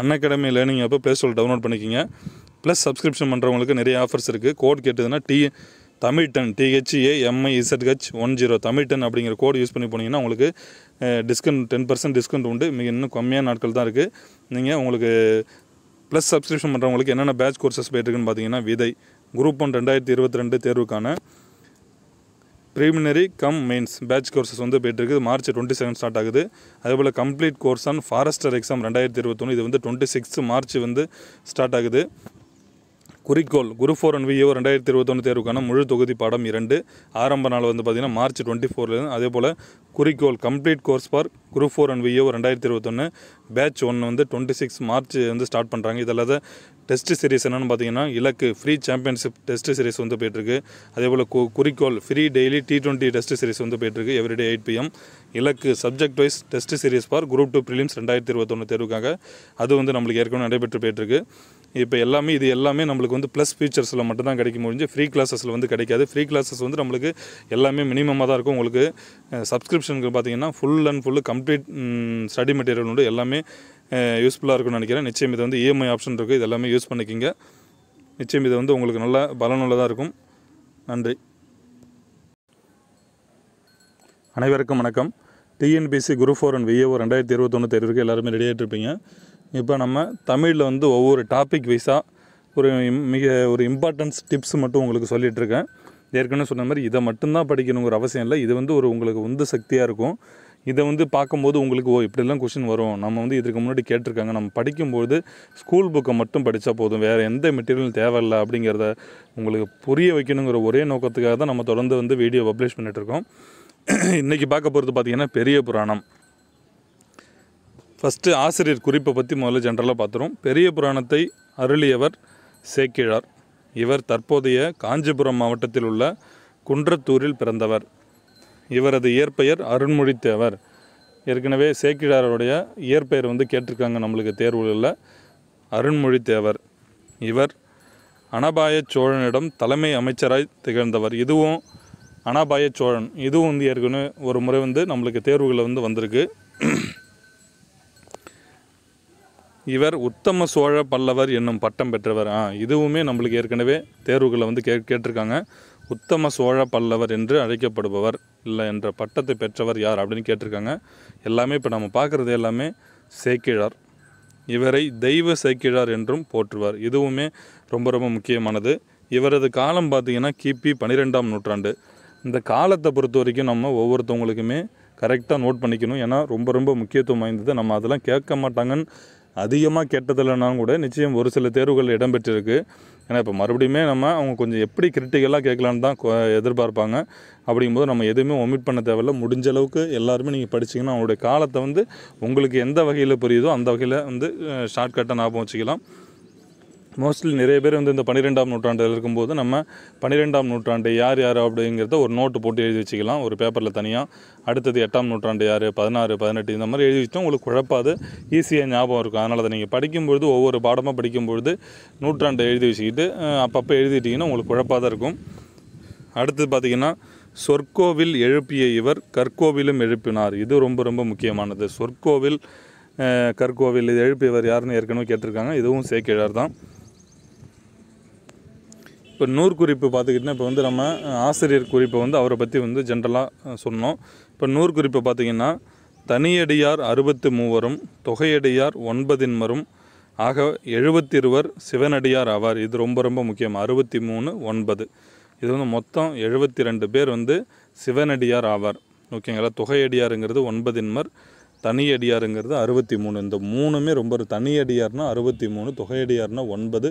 அன்னகடமி learning அப்போ play store download பண்ணிக்கிங்க plus subscription பண்ணுறவங்களுக்கு நிறைய ஆஃபர்ஸ் இருக்குது கோட் கேட்டதுன்னா D Tamil ten DHA MI Z H one zero Tamil ten அப்படிங்கிற கோடு யூஸ் பண்ணி போனீங்கன்னா உங்களுக்கு டிஸ்கவுண்ட் டென் பர்சன்ட் டிஸ்கவுண்ட் உண்டு மிக இன்னும் கம்மியான நாட்கள் தான் இருக்குது நீங்கள் உங்களுக்கு ப்ளஸ் சப்ஸ்கிரிப்ஷன் பண்ணுறவங்களுக்கு என்னென்ன பேட்ச் கோர்சஸ் போயிட்டுருக்குன்னு பார்த்தீங்கன்னா விதை குரூப் ஒன் ரெண்டாயிரத்தி இருபத்தி ரெண்டு தேர்வுக்கான preliminary cum mains batch courses வந்து இருக்குது மார்ச் டுவெண்ட்டி செவன் ஸ்டார்ட் ஆகுது அதேபோல் complete course on forester exam ரெண்டாயிரத்தி இருபத்தொன்று இது வந்து டுவெண்ட்டி சிக்ஸ்த்து மார்ச் வந்து ஸ்டார்ட் ஆகுது குறிக்கோள் குரு ஃபோர் அண்ட் விஏஓ ரெண்டாயிரத்தி இருபத்தொன்று தேர்வுக்கான முழு தொகுதி பாடம் இரண்டு ஆரம்ப நாள் வந்து பார்த்திங்கன்னா மார்ச் டுவெண்ட்டி ஃபோர்லேருந்து அதே போல் குறிக்கோள் complete course for group four and VAO ரெண்டாயிரத்தி இருபத்தொன்று பேட்ச் ஒன்று வந்து டுவெண்ட்டி சிக்ஸ் மார்ச் வந்து ஸ்டார்ட் பண்ணுறாங்க இதில் டெஸ்ட் சீரீஸ் என்னென்னு பார்த்தீங்கன்னா இலக்கு ஃப்ரீ சாம்பியன்ஷிப் டெஸ்ட் சீரிஸ் வந்து போயிட்டுருக்கு அதே போல் கு குறிக்கோள் free daily T twenty test series வந்து போயிட்டுருக்கு எவ்ரிடே எயிட் பிஎம் இலக்கு subject wise test series for group two prelims ரெண்டாயிரத்தி இருபத்தொன்று தேர்வுக்காக அது வந்து நம்மளுக்கு ஏற்கனவே நடைபெற்று போயிட்டுருக்கு இப்போ எல்லாமே இது எல்லாமே நம்மளுக்கு வந்து ப்ளஸ் ஃபீச்சர்ஸில் மட்டும்தான் கிடைக்க முடிஞ்சு ஃப்ரீ கிளாஸஸில் வந்து கிடைக்காது ஃப்ரீ கிளாஸஸ் வந்து நம்மளுக்கு எல்லாமே மினிமமாக தான் இருக்கும் உங்களுக்கு சப்ஸ்கிரிப்ஷனுக்கு பார்த்தீங்கன்னா full and full complete study material உண்டு எல்லாமே யூஸ்ஃபுல்லாக இருக்கும்னு நினைக்கிறேன் நிச்சயம் இது வந்து இஎம்ஐ e ஆப்ஷன் இருக்குது இது எல்லாமே யூஸ் பண்ணிக்கிங்க நிச்சயம் இது வந்து உங்களுக்கு நல்ல பலனுள்ளதாக இருக்கும் நன்றி அனைவருக்கும் வணக்கம் TNPSC group four and VAO ரெண்டாயிரத்தி இருபத்தொன்று தெரிவிக்க எல்லாருமே ரெடி இருப்பீங்க இப்போ நம்ம தமிழில் வந்து ஒவ்வொரு டாபிக் வைஸாக ஒரு மிக ஒரு இம்பார்ட்டன்ஸ் டிப்ஸ் மட்டும் உங்களுக்கு சொல்லிகிட்ருக்கேன் ஏற்கனவே சொன்ன மாதிரி இதை மட்டும்தான் படிக்கணுங்கிற அவசியம் இல்லை இது வந்து ஒரு உங்களுக்கு உந்து சக்தியாக இருக்கும் இதை வந்து பார்க்கும்போது உங்களுக்கு ஓ இப்படிலாம் கொஷின் வரும் நம்ம வந்து இதுக்கு முன்னாடி கேட்டிருக்காங்க நம்ம படிக்கும்போது ஸ்கூல் புக்கை மட்டும் படித்தா போதும் வேறு எந்த மெட்டீரியல் தேவையில்லை அப்படிங்கிறத உங்களுக்கு புரிய வைக்கணுங்கிற ஒரே நோக்கத்துக்காக தான் நம்ம தொடர்ந்து வந்து வீடியோ பப்ளிஷ் பண்ணிகிட்ருக்கோம் இன்றைக்கி பார்க்க போகிறது பார்த்திங்கன்னா பெரிய புராணம் ஃபஸ்ட்டு ஆசிரியர் குறிப்பை பற்றி முதல்ல ஜென்ரலாக பார்த்துரும் பெரிய புராணத்தை அருளியவர் சேக்கிழார் இவர் தற்போதைய காஞ்சிபுரம் மாவட்டத்தில் உள்ள குன்றத்தூரில் பிறந்தவர் இவரது இயற்பெயர் அருண்மொழித்தேவர் ஏற்கனவே சேக்கிழாரருடைய இயற்பெயர் வந்து கேட்டிருக்காங்க நம்மளுக்கு தேர்வுகளில் அருண்மொழித்தேவர் இவர் அனபாய சோழனிடம் தலைமை அமைச்சராய் திகழ்ந்தவர் இதுவும் அனபாய சோழன் இதுவும் வந்து ஏற்கனவே ஒரு முறை வந்து நம்மளுக்கு தேர்வுகளில் வந்து வந்திருக்கு இவர் உத்தம சோழ பல்லவர் என்னும் பட்டம் பெற்றவர் ஆ இதுவுமே நம்மளுக்கு ஏற்கனவே தேர்வுகளை வந்து கே கேட்டிருக்காங்க உத்தம சோழ பல்லவர் என்று அழைக்கப்படுபவர் இல்லை என்ற பட்டத்தை பெற்றவர் யார் அப்படின்னு கேட்டிருக்காங்க எல்லாமே இப்போ நம்ம பார்க்குறது எல்லாமே சேக்கிழார் இவரை தெய்வ சேக்கிழார் என்றும் போற்றுவார் இதுவுமே ரொம்ப ரொம்ப முக்கியமானது இவரது காலம் பார்த்திங்கன்னா கிபி பன்னிரெண்டாம் நூற்றாண்டு இந்த காலத்தை பொறுத்த வரைக்கும் நம்ம ஒவ்வொருத்தவங்களுக்குமே கரெக்டாக நோட் பண்ணிக்கணும் ஏன்னா ரொம்ப ரொம்ப முக்கியத்துவம் வாய்ந்தது நம்ம அதெல்லாம் கேட்க மாட்டாங்கன்னு அதிகமாக கேட்டதில்லைனாலும் கூட நிச்சயம் ஒரு சில தேர்வுகள் இடம்பெற்றிருக்கு ஏன்னா இப்போ மறுபடியுமே நம்ம அவங்க கொஞ்சம் எப்படி கிரிட்டிக்கலாக கேட்கலான்னு தான் எதிர்பார்ப்பாங்க அப்படிங்கும்போது நம்ம எதுவுமே ஒமிட் பண்ண தேவையில்ல முடிஞ்ச அளவுக்கு எல்லாருமே நீங்கள் படிச்சிங்கன்னா அவங்களுடைய காலத்தை வந்து உங்களுக்கு எந்த வகையில் புரியுதோ அந்த வகையில் வந்து ஷார்ட்கட்டாக ஞாபகம் வச்சுக்கலாம் மோஸ்ட்லி நிறைய பேர் வந்து இந்த பன்னிரெண்டாம் நூற்றாண்டில் இருக்கும்போது நம்ம பன்னிரெண்டாம் நூற்றாண்டு யார் யார் அப்படிங்கிறத ஒரு நோட்டு போட்டு எழுதி வச்சுக்கலாம் ஒரு பேப்பரில் தனியாக அடுத்தது எட்டாம் நூற்றாண்டு யார் பதினாறு பதினெட்டு இந்த மாதிரி எழுதி வச்சோம் உங்களுக்கு குழப்பாது ஈஸியாக ஞாபகம் இருக்கும் அதனால் அதை நீங்கள் படிக்கும்பொழுது ஒவ்வொரு பாடமாக படிக்கும்பொழுது நூற்றாண்டு எழுதி வச்சுக்கிட்டு அப்பப்போ எழுதிட்டிங்கன்னா உங்களுக்கு குழப்பாக இருக்கும் அடுத்து பார்த்திங்கன்னா சொற்கோவில் எழுப்பிய இவர் கற்கோவிலும் எழுப்பினார் இது ரொம்ப ரொம்ப முக்கியமானது சொற்கோவில் கற்கோவில் இது எழுப்பியவர் யாருன்னு ஏற்கனவே கேட்டிருக்காங்க இதுவும் சேக்கிழார் தான் இப்போ நூர் குறிப்பு பார்த்துக்கிட்டிங்கன்னா இப்போ வந்து நம்ம ஆசிரியர் குறிப்பை வந்து அவரை பற்றி வந்து ஜென்ரலாக சொன்னோம் இப்போ நூர் குறிப்பை பார்த்திங்கன்னா தனியடியார் அறுபத்து மூவரும் தொகையடியார் ஒன்பதின்மரும் ஆக எழுபத்திருவர் சிவனடியார் ஆவார் இது ரொம்ப ரொம்ப முக்கியம் அறுபத்தி மூணு ஒன்பது இது வந்து மொத்தம் எழுபத்தி ரெண்டு பேர் வந்து சிவனடியார் ஆவார் ஓகேங்களா தொகையடியாருங்கிறது ஒன்பதின்மர் தனியடியாருங்கிறது அறுபத்தி மூணு இந்த மூணுமே ரொம்ப தனியடியார்னால் அறுபத்தி மூணு தொகையடியார்னால் ஒன்பது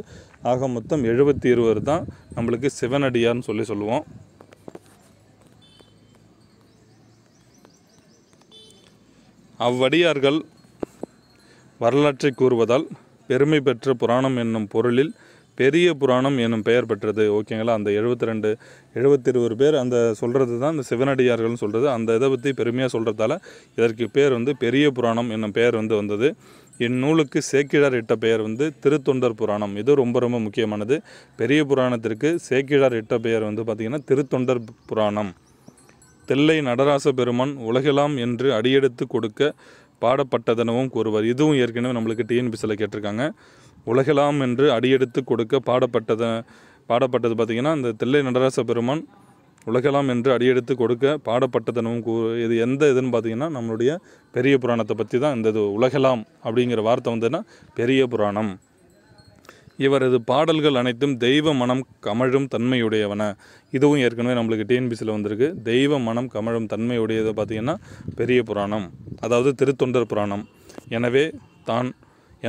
ஆக மொத்தம் எழுபத்தி இருவர் தான் நம்மளுக்கு சிவனடியார்னு சொல்லி சொல்லுவோம் அவ்வடியார்கள் வரலாற்றை கூறுவதால் பெருமை பெற்ற புராணம் என்னும் பொருளில் பெரிய புராணம் எனும் பெயர் பெற்றது ஓகேங்களா அந்த எழுபத்தி ரெண்டு எழுபத்தி இருபது பேர் அந்த சொல்கிறது தான் இந்த சிவனடியார்கள்னு சொல்கிறது அந்த இதை பற்றி பெருமையாக சொல்கிறதால இதற்கு பேர் வந்து பெரிய புராணம் என்னும் பெயர் வந்து வந்தது இந்நூலுக்கு சேக்கிழார் இட்ட பெயர் வந்து திருத்தொண்டர் புராணம் இது ரொம்ப ரொம்ப முக்கியமானது பெரிய புராணத்திற்கு சேக்கிழார் இட்ட பெயர் வந்து பார்த்திங்கன்னா திருத்தொண்டர் புராணம் தெல்லை நடராச பெருமான் உலகெல்லாம் என்று அடியெடுத்து கொடுக்க பாடப்பட்டதெனவும் கூறுவார் இதுவும் ஏற்கனவே நம்மளுக்கு டிஎன்பிசியில் கேட்டிருக்காங்க உலகலாம் என்று அடியெடுத்து கொடுக்க பாடப்பட்டது பாடப்பட்டது பார்த்திங்கன்னா இந்த தில்லை நடராச பெருமான் உலகலாம் என்று அடியெடுத்து கொடுக்க பாடப்பட்டதனும் கூ இது எந்த இதுன்னு பார்த்திங்கன்னா நம்மளுடைய பெரிய புராணத்தை பற்றி தான் இந்த இது உலகலாம் அப்படிங்கிற வார்த்தை வந்துன்னா பெரிய புராணம் இவரது பாடல்கள் அனைத்தும் தெய்வ மனம் கமழும் தன்மையுடையவன இதுவும் ஏற்கனவே நம்மளுக்கு டிஎன்பிசியில் வந்திருக்கு தெய்வ மனம் கமழும் தன்மையுடையது பார்த்திங்கன்னா பெரிய புராணம் அதாவது திருத்தொண்டர் புராணம் எனவே தான்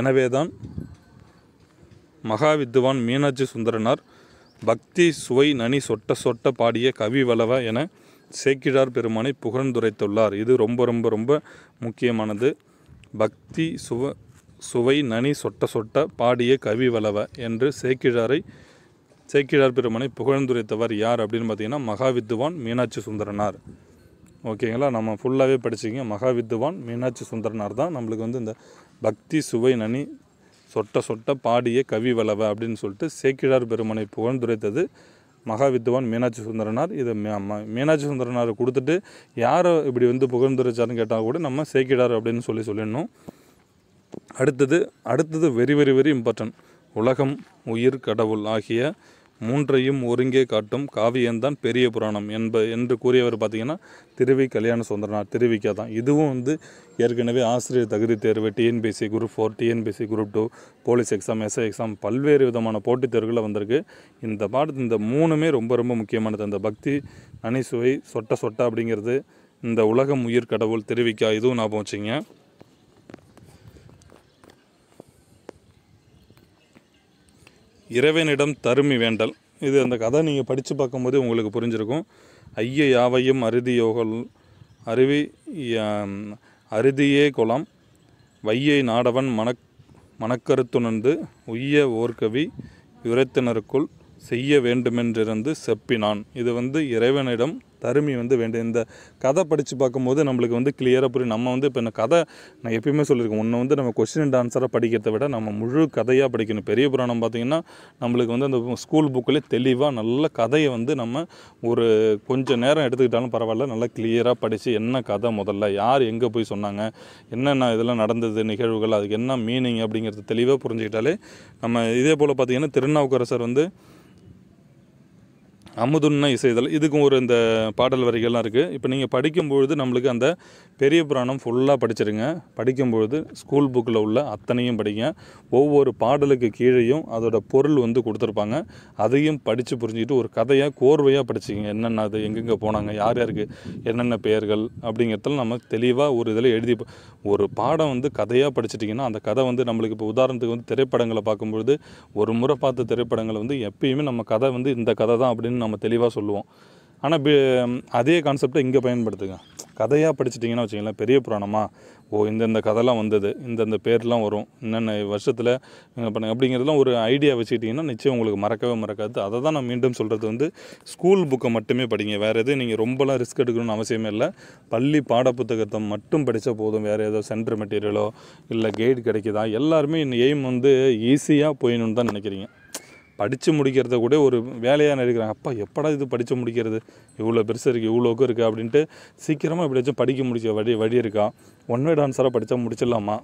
எனவே தான் மகாவித்துவான் மீனாட்சி சுந்தரனார் பக்தி சுவை நனி சொட்ட சொட்ட பாடிய கவி வளவ என சேக்கிழார் பெருமானை புகழ்ந்துரைத்துள்ளார் இது ரொம்ப ரொம்ப ரொம்ப முக்கியமானது பக்தி சுவ சுவை நனி சொட்ட சொட்ட பாடிய கவி வளவ என்று சேக்கிழாரை சேக்கிழார் பெருமானை புகழ்ந்துரைத்தவர் யார் அப்படின்னு பார்த்தீங்கன்னா மகாவித்துவான் மீனாட்சி சுந்தரனார் ஓகேங்களா நம்ம ஃபுல்லாகவே படிச்சிங்க மகாவித்துவான் மீனாட்சி சுந்தரனார் தான் நம்மளுக்கு வந்து இந்த பக்தி சுவை நனி சொட்ட சொட்ட பாடிய கவி வளவ அப்படின்னு சொல்லிட்டு சேக்கிழார் பெருமனை புகழ்ந்துரைத்தது மகாவித்துவான் மீனாட்சி சுந்தரனார் இதை மீனாட்சி சுந்தரனார் கொடுத்துட்டு யாரை இப்படி வந்து புகழ்ந்துரைச்சாருன்னு கேட்டால் கூட நம்ம சேக்கிடார் அப்படின்னு சொல்லி சொல்லிடணும் அடுத்தது அடுத்தது வெரி வெரி வெரி இம்பார்ட்டன்ட் உலகம் உயிர் கடவுள் ஆகிய மூன்றையும் ஒருங்கே காட்டும் காவியம்தான் பெரிய புராணம் என்ப என்று கூறியவர் பார்த்திங்கன்னா திருவி கல்யாண சுந்தரனார் திருவிக்கா தான் இதுவும் வந்து ஏற்கனவே ஆசிரியர் தகுதி தேர்வு TNPSC group four TNPSC group two police exam SI exam பல்வேறு விதமான போட்டித் தேர்வுகளில் வந்திருக்கு இந்த பாடத்து இந்த மூணுமே ரொம்ப ரொம்ப முக்கியமானது அந்த பக்தி அணிசுவை சொட்ட சொட்ட அப்படிங்கிறது இந்த உலகம் உயிர் கடவுள் திருவிக்கா இதுவும் ஞாபகம் வச்சுங்க இறைவனிடம் தருமி வேண்டல் இது அந்த கதை நீங்கள் படித்து பார்க்கும்போது உங்களுக்கு புரிஞ்சிருக்கும் ஐய யாவையும் அறுதி யோகல் அருவி அருதியே குலம் வையை நாடவன் மன மனக்கருத்துணர்ந்து உய்ய ஓர்கவி யுரத்தினருக்குள் செய்ய வேண்டுமென்றிருந்து செப்பினான் இது வந்து இறைவனிடம் தருமி வந்து வேண்டும் இந்த கதை படித்து பார்க்கும்போது நம்மளுக்கு வந்து கிளியராக புரியும் நம்ம வந்து இப்போ இந்த கதை நான் எப்பயுமே சொல்லியிருக்கேன் ஒன்று வந்து நம்ம கொஸ்டின் அண்ட் ஆன்சராக படிக்கிறத விட நம்ம முழு கதையாக படிக்கணும் பெரிய புராணம் பார்த்திங்கன்னா நம்மளுக்கு வந்து அந்த ஸ்கூல் புக்கில் தெளிவாக நல்ல கதையை வந்து நம்ம ஒரு கொஞ்சம் நேரம் எடுத்துக்கிட்டாலும் பரவாயில்ல நல்லா கிளியராக படித்து என்ன கதை முதல்ல யார் எங்கே போய் சொன்னாங்க என்னென்ன இதெல்லாம் நடந்தது நிகழ்வுகள் அதுக்கு என்ன மீனிங் அப்படிங்கிறது தெளிவாக புரிஞ்சுக்கிட்டாலே நம்ம இதே போல் பார்த்திங்கன்னா திருநாவுக்கரசர் வந்து அமுதுன்னா இசைதல் இதுக்கும் ஒரு இந்த பாடல் வரிகள்லாம் இருக்குது இப்போ நீங்கள் படிக்கும்பொழுது நம்மளுக்கு அந்த பெரிய புராணம் ஃபுல்லாக படிச்சிருங்க படிக்கும்பொழுது ஸ்கூல் புக்கில் உள்ள அத்தனையும் படிங்க ஒவ்வொரு பாடலுக்கு கீழேயும் அதோட பொருள் வந்து கொடுத்துருப்பாங்க அதையும் படித்து புரிஞ்சுக்கிட்டு ஒரு கதையாக கோர்வையாக படிச்சிக்கிங்க என்னென்ன அது எங்கெங்கே போனாங்க யார் யாருக்கு என்னென்ன பெயர்கள் அப்படிங்கிறதெல்லாம் நம்ம தெளிவாக ஒரு இதில் எழுதி ஒரு பாடம் வந்து கதையாக படிச்சிட்டிங்கன்னா அந்த கதை வந்து நம்மளுக்கு இப்போ உதாரணத்துக்கு வந்து திரைப்படங்களை பார்க்கும்பொழுது ஒரு முறை பார்த்த திரைப்படங்களை வந்து எப்பயுமே நம்ம கதை வந்து இந்த கதை தான் அப்படின்னு நம்ம தெளிவாக சொல்லுவோம் ஆனால் அதே கான்செப்டை இங்கே பயன்படுத்துங்க கதையாக படிச்சிட்டிங்கன்னா வச்சிங்களேன் பெரிய புராணமாக ஓ இந்தந்த கதைலாம் வந்தது இந்தந்த பேர்லாம் வரும் என்னென்ன வருஷத்தில் என்ன பண்ண அப்படிங்கிறதுலாம் ஒரு ஐடியா வச்சுக்கிட்டிங்கன்னா நிச்சயம் உங்களுக்கு மறக்கவே மறக்காது அதை தான் நான் மீண்டும் சொல்கிறது வந்து ஸ்கூல் புக்கை மட்டுமே படிங்க வேறு எதுவும் நீங்கள் ரொம்பலாம் ரிஸ்க் எடுக்கணும்னு அவசியமே இல்லை பள்ளி பாடப்புத்தகத்தை மட்டும் படித்தா போதும் வேறு ஏதோ சென்டர் மெட்டீரியலோ இல்லை கைடு கிடைக்குதா எல்லாருமே இந்த எய்ம் வந்து ஈஸியாக போயணும்னு தான் நினைக்கிறீங்க படித்து முடிக்கிறத கூட ஒரு வேலையாக நினைக்கிறாங்க அப்பா எப்படா இது படித்து முடிக்கிறது இவ்வளோ பெருசு இருக்குது இவ்வளோக்கு இருக்குது அப்படின்ட்டு சீக்கிரமாக எப்படியாச்சும் படிக்க முடிச்ச வழி வழி இருக்கா ஒன் வே டான்ஸராக படித்தா முடிச்சிடலாமா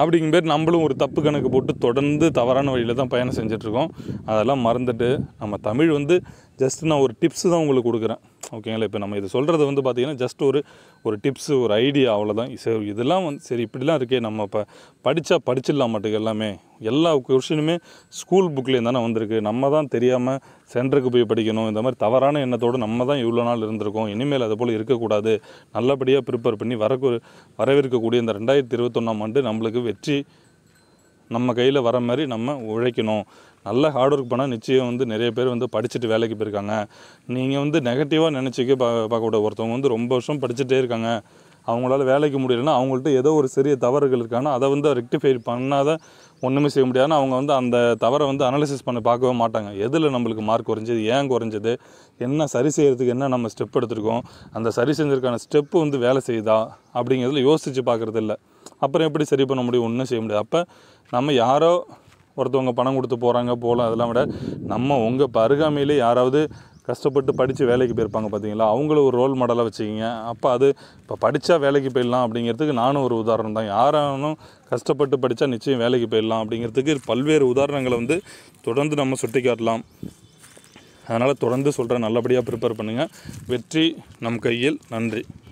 அப்படிங்கும் பேர் நம்மளும் ஒரு தப்பு கணக்கு போட்டு தொடர்ந்து தவறான வழியில் தான் பயணம் செஞ்சிட்ருக்கோம் அதெல்லாம் மறந்துட்டு நம்ம தமிழ் வந்து ஜஸ்ட் நான் ஒரு டிப்ஸு தான் உங்களுக்கு கொடுக்குறேன் ஓகேங்களா இப்போ நம்ம இது சொல்கிறது வந்து பார்த்திங்கன்னா ஜஸ்ட் ஒரு ஒரு டிப்ஸு ஒரு ஐடியா அவ்வளோதான் சரி இதெல்லாம் வந்து சரி இப்படிலாம் இருக்கே நம்ம இப்போ படித்தா படிச்சிடலாம் மாட்டுக்கு எல்லாமே எல்லா கொஷினுமே ஸ்கூல் புக்லேயும் தானே வந்திருக்கு நம்ம தான் தெரியாமல் சென்டருக்கு போய் படிக்கணும் இந்த மாதிரி தவறான எண்ணத்தோடு நம்ம தான் இவ்வளோ நாள் இருந்திருக்கோம் இனிமேல் அதை போல் இருக்கக்கூடாது நல்லபடியாக ப்ரிப்பேர் பண்ணி வரக்கு வரவேற்கக்கூடிய இந்த ரெண்டாயிரத்தி இருபத்தொன்னாம் ஆண்டு நம்மளுக்கு வெற்றி நம்ம கையில் வர மாதிரி நம்ம உழைக்கணும் நல்ல ஹார்ட் ஒர்க் பண்ணால் நிச்சயம் வந்து நிறைய பேர் வந்து படிச்சுட்டு வேலைக்கு போயிருக்காங்க நீங்கள் வந்து நெகட்டிவாக நினச்சிக்க பா பார்க்கக்கூடாது ஒருத்தவங்க வந்து ரொம்ப வருஷம் படிச்சுட்டே இருக்காங்க அவங்களால வேலைக்கு முடியலன்னா அவங்கள்ட்ட ஏதோ ஒரு சிறிய தவறுகள் இருக்கானா அதை வந்து ரெக்டிஃபை பண்ணாத ஒன்றுமே செய்ய முடியாதுன்னா அவங்க வந்து அந்த தவறை வந்து அனலிசிஸ் பண்ண பார்க்கவே மாட்டாங்க எதில் நம்மளுக்கு மார்க் குறைஞ்சது ஏன் குறைஞ்சது என்ன சரி செய்கிறதுக்கு என்ன நம்ம ஸ்டெப் எடுத்திருக்கோம் அந்த சரி செஞ்சதுக்கான ஸ்டெப்பு வந்து வேலை செய்யுதா அப்படிங்கிறதுல யோசித்து பார்க்குறது இல்லை அப்புறம் எப்படி சரி பண்ண முடியும் ஒன்றும் செய்ய முடியாது அப்போ நம்ம யாரோ ஒருத்தவங்க பணம் கொடுத்து போகிறாங்க போகலாம் அதெல்லாம் விட நம்ம உங்கள் பருகாமையிலே யாராவது கஷ்டப்பட்டு படித்து வேலைக்கு போயிருப்பாங்க பார்த்தீங்களா அவங்கள ஒரு ரோல் மாடலாக வச்சுக்கிங்க அப்போ அது இப்போ படித்தா வேலைக்கு போயிடலாம் அப்படிங்கிறதுக்கு நானும் ஒரு உதாரணம் தான் யாராலும் கஷ்டப்பட்டு படித்தா நிச்சயம் வேலைக்கு போயிடலாம் அப்படிங்கிறதுக்கு பல்வேறு உதாரணங்களை வந்து தொடர்ந்து நம்ம சுட்டி காட்டலாம் அதனால் தொடர்ந்து சொல்கிறேன் நல்லபடியாக ப்ரிப்பேர் பண்ணுங்கள் வெற்றி நம் கையில் நன்றி